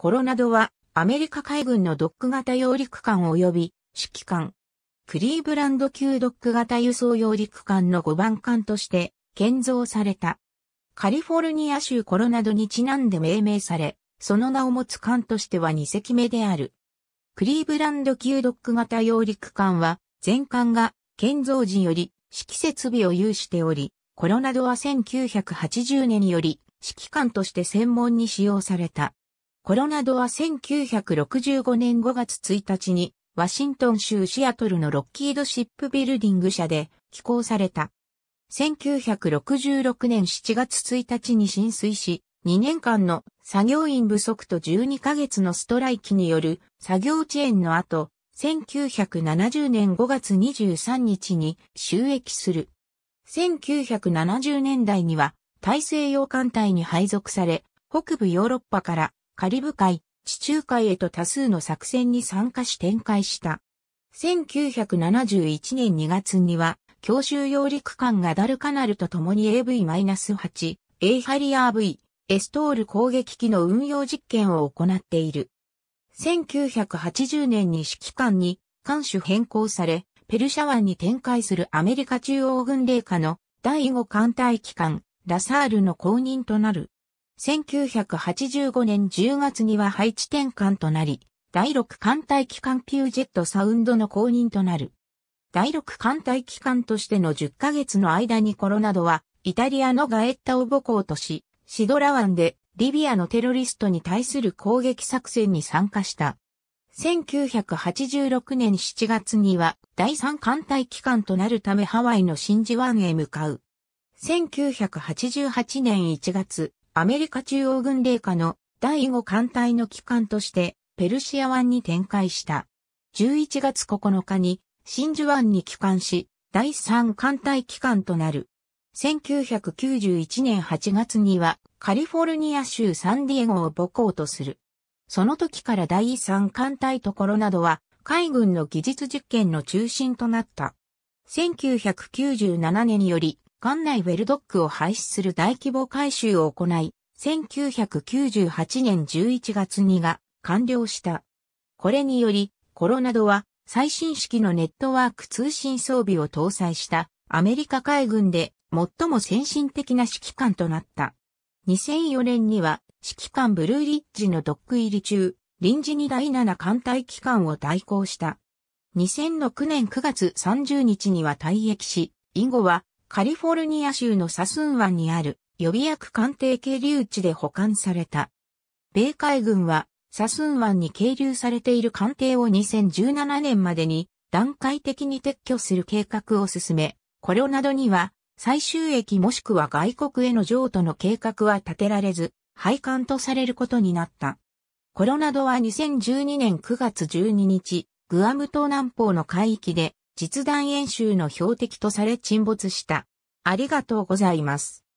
コロナドはアメリカ海軍のドック型揚陸艦及び指揮艦。クリーブランド級ドック型輸送揚陸艦の5番艦として建造された。カリフォルニア州コロナドにちなんで命名され、その名を持つ艦としては2隻目である。クリーブランド級ドック型揚陸艦は、全艦が建造時より指揮設備を有しており、コロナドは1980年より指揮官として専門に使用された。コロナドは1965年5月1日に、ワシントン州シアトルのロッキードシップビルディング社で寄港された。1966年7月1日に浸水し、2年間の作業員不足と12ヶ月のストライキによる作業遅延の後、1970年5月23日に収益する。1970年代には大西洋艦隊に配属され、北部ヨーロッパからカリブ海、地中海へと多数の作戦に参加し展開した。1971年2月には、強襲揚陸艦がダルカナルと共に AV-8、エイハリアー V、エストール攻撃機の運用実験を行っている。1980年に指揮官に艦首変更され、ペルシャ湾に展開するアメリカ中央軍令下の第5艦隊機関、ラサールの公認となる。1985年10月には配置転換となり、第6艦隊機関ピュージェットサウンドの公認となる。第6艦隊機関としての10ヶ月の間にコロナドは、イタリアのガエッタを母校とし、シドラ湾でリビアのテロリストに対する攻撃作戦に参加した。1986年7月には第3艦隊機関となるためハワイの真珠湾へ向かう。1988年1月、アメリカ中央軍令下の第5艦隊の機関としてペルシア湾に展開した。11月9日に真珠湾に帰還し、第3艦隊機関となる。1991年8月にはカリフォルニア州サンディエゴを母港とする。その時から第3艦隊ところなどは海軍の技術実験の中心となった。1997年により館内ウェルドックを廃止する大規模改修を行い、1998年11月にが完了した。これにより、コロナドは最新式のネットワーク通信装備を搭載したアメリカ海軍で最も先進的な指揮官となった。2004年には指揮官ブルーリッジのドック入り中、臨時に第7艦隊機関を代行した。2006年9月30日には退役し、以後はカリフォルニア州のサスン湾にある予備役艦艇係留地で保管された。米海軍はサスン湾に係留されている艦艇を2017年までに段階的に撤去する計画を進め、コロナドには最終駅もしくは外国への譲渡の計画は立てられず、廃艦とされることになった。コロナドは2012年9月12日、グアム島南方の海域で実弾演習の標的とされ沈没した。ありがとうございます。